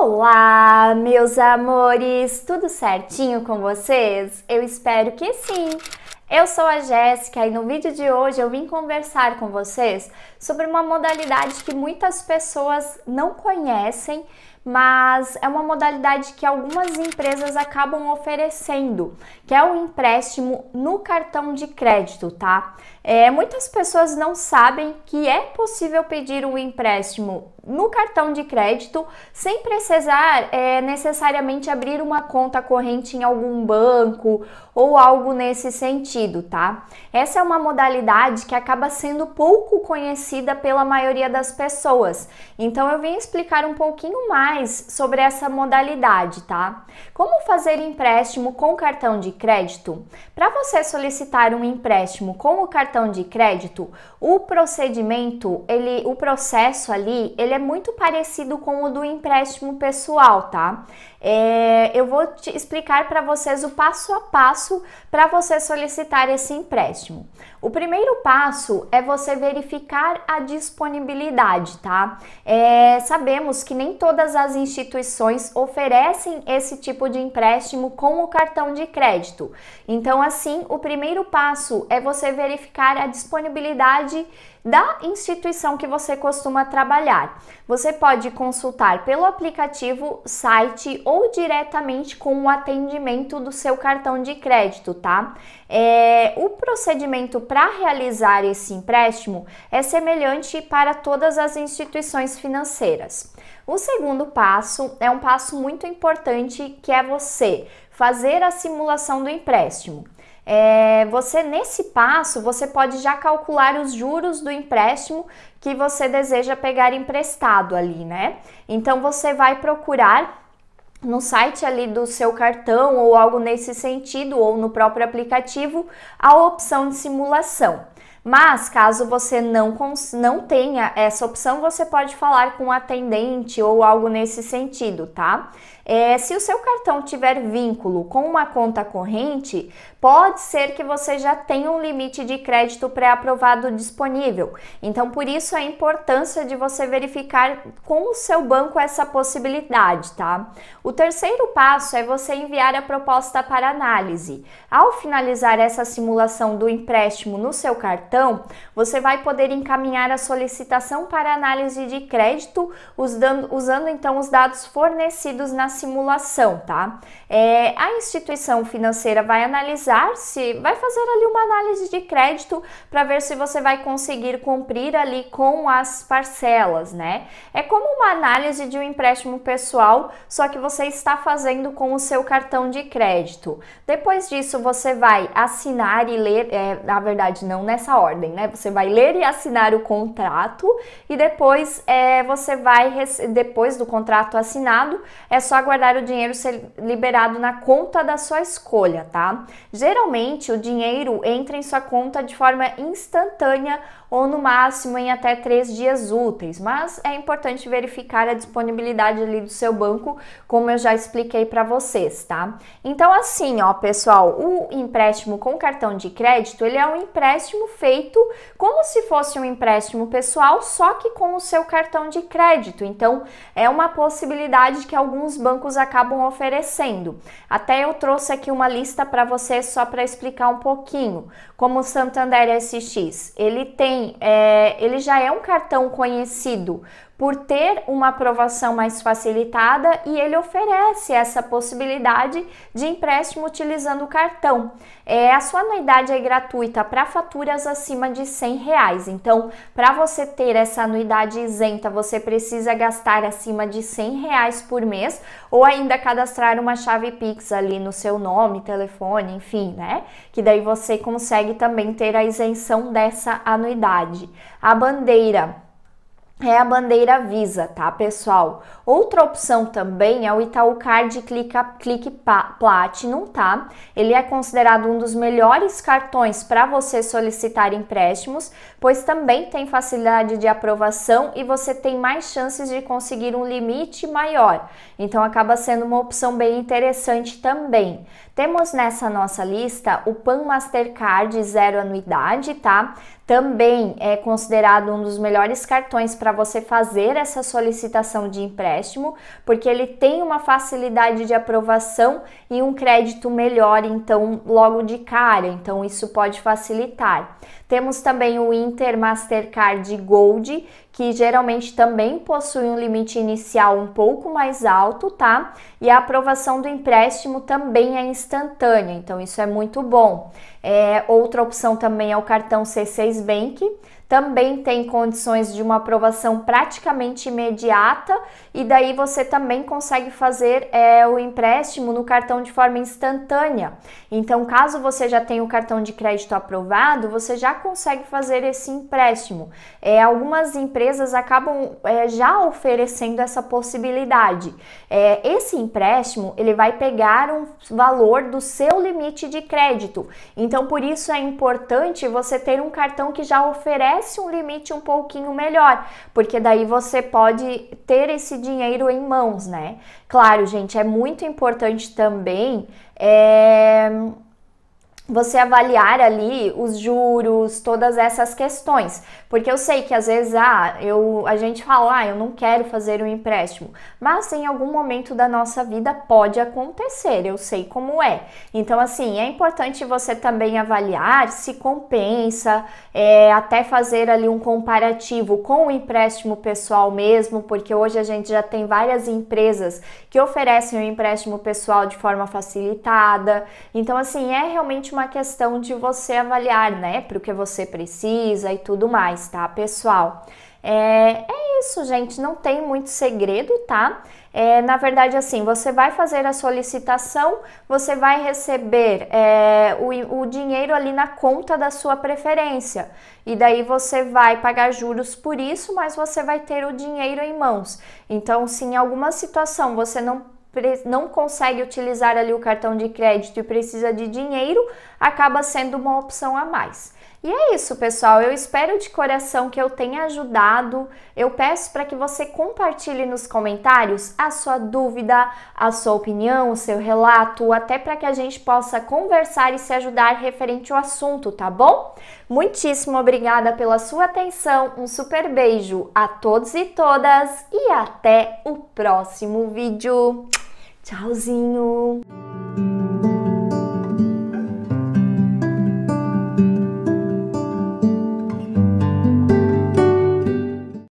Olá, meus amores! Tudo certinho com vocês? Eu espero que sim! Eu sou a Jéssica e no vídeo de hoje eu vim conversar com vocês sobre uma modalidade que muitas pessoas não conhecem mas é uma modalidade que algumas empresas acabam oferecendo, que é o empréstimo no cartão de crédito, tá? É, muitas pessoas não sabem que é possível pedir um empréstimo no cartão de crédito sem precisar é, necessariamente abrir uma conta corrente em algum banco ou algo nesse sentido, tá? Essa é uma modalidade que acaba sendo pouco conhecida pela maioria das pessoas. Então eu vim explicar um pouquinho mais mais sobre essa modalidade, tá? Como fazer empréstimo com cartão de crédito? Para você solicitar um empréstimo com o cartão de crédito, o procedimento, ele, o processo ali, ele é muito parecido com o do empréstimo pessoal, tá? É, eu vou te explicar para vocês o passo a passo para você solicitar esse empréstimo. O primeiro passo é você verificar a disponibilidade, tá? É, sabemos que nem todas as as instituições oferecem esse tipo de empréstimo com o cartão de crédito. Então, assim, o primeiro passo é você verificar a disponibilidade da instituição que você costuma trabalhar. Você pode consultar pelo aplicativo, site ou diretamente com o atendimento do seu cartão de crédito, tá? É, o procedimento para realizar esse empréstimo é semelhante para todas as instituições financeiras. O segundo passo é um passo muito importante que é você fazer a simulação do empréstimo. É, você nesse passo você pode já calcular os juros do empréstimo que você deseja pegar emprestado ali, né? Então você vai procurar no site ali do seu cartão ou algo nesse sentido ou no próprio aplicativo a opção de simulação. Mas caso você não, não tenha essa opção, você pode falar com o um atendente ou algo nesse sentido, tá? É, se o seu cartão tiver vínculo com uma conta corrente, pode ser que você já tenha um limite de crédito pré-aprovado disponível. Então, por isso a importância de você verificar com o seu banco essa possibilidade, tá? O terceiro passo é você enviar a proposta para análise. Ao finalizar essa simulação do empréstimo no seu cartão, cartão, você vai poder encaminhar a solicitação para análise de crédito usando, usando então os dados fornecidos na simulação, tá? É, a instituição financeira vai analisar se vai fazer ali uma análise de crédito para ver se você vai conseguir cumprir ali com as parcelas, né? É como uma análise de um empréstimo pessoal, só que você está fazendo com o seu cartão de crédito. Depois disso, você vai assinar e ler, é, na verdade, não nessa ordem, né? Você vai ler e assinar o contrato e depois é, você vai depois do contrato assinado é só aguardar o dinheiro ser liberado na conta da sua escolha, tá? Geralmente o dinheiro entra em sua conta de forma instantânea ou no máximo em até três dias úteis, mas é importante verificar a disponibilidade ali do seu banco, como eu já expliquei para vocês, tá? Então assim, ó, pessoal, o empréstimo com cartão de crédito ele é um empréstimo feito feito como se fosse um empréstimo pessoal, só que com o seu cartão de crédito. Então, é uma possibilidade que alguns bancos acabam oferecendo. Até eu trouxe aqui uma lista para você só para explicar um pouquinho. Como o Santander SX, ele tem, é, ele já é um cartão conhecido por ter uma aprovação mais facilitada e ele oferece essa possibilidade de empréstimo utilizando o cartão. É, a sua anuidade é gratuita para faturas acima de 100 reais. Então, para você ter essa anuidade isenta, você precisa gastar acima de 100 reais por mês ou ainda cadastrar uma chave Pix ali no seu nome, telefone, enfim, né? Que daí você consegue também ter a isenção dessa anuidade. A bandeira é a bandeira Visa, tá, pessoal? Outra opção também é o Itaú Card Clica, Clique Platinum, tá? Ele é considerado um dos melhores cartões para você solicitar empréstimos, pois também tem facilidade de aprovação e você tem mais chances de conseguir um limite maior. Então acaba sendo uma opção bem interessante também. Temos nessa nossa lista o Pan Mastercard zero anuidade, tá? também é considerado um dos melhores cartões para você fazer essa solicitação de empréstimo, porque ele tem uma facilidade de aprovação e um crédito melhor, então logo de cara, então isso pode facilitar. Temos também o Inter Mastercard Gold, que geralmente também possui um limite inicial um pouco mais alto, tá? E a aprovação do empréstimo também é instantânea, então isso é muito bom. É, outra opção também é o cartão C6 Bank, também tem condições de uma aprovação praticamente imediata e daí você também consegue fazer é, o empréstimo no cartão de forma instantânea. Então, caso você já tenha o cartão de crédito aprovado, você já consegue fazer esse empréstimo. É, algumas empresas acabam é, já oferecendo essa possibilidade. É, esse empréstimo ele vai pegar um valor do seu limite de crédito. Então, por isso é importante você ter um cartão que já oferece estabelece um limite um pouquinho melhor, porque daí você pode ter esse dinheiro em mãos, né? Claro, gente, é muito importante também. É você avaliar ali os juros, todas essas questões. Porque eu sei que às vezes ah, eu, a gente fala, ah, eu não quero fazer um empréstimo, mas em algum momento da nossa vida pode acontecer, eu sei como é. Então, assim, é importante você também avaliar se compensa, é, até fazer ali um comparativo com o empréstimo pessoal mesmo, porque hoje a gente já tem várias empresas que oferecem o empréstimo pessoal de forma facilitada. Então, assim, é realmente uma uma questão de você avaliar, né, para o que você precisa e tudo mais, tá, pessoal? É, é, isso, gente, não tem muito segredo, tá? É, na verdade, assim, você vai fazer a solicitação, você vai receber é, o, o dinheiro ali na conta da sua preferência, e daí você vai pagar juros por isso, mas você vai ter o dinheiro em mãos. Então, se em alguma situação você não não consegue utilizar ali o cartão de crédito e precisa de dinheiro, acaba sendo uma opção a mais. E é isso, pessoal. Eu espero de coração que eu tenha ajudado. Eu peço para que você compartilhe nos comentários a sua dúvida, a sua opinião, o seu relato, até para que a gente possa conversar e se ajudar referente ao assunto, tá bom? Muitíssimo obrigada pela sua atenção. Um super beijo a todos e todas e até o próximo vídeo. Tchauzinho!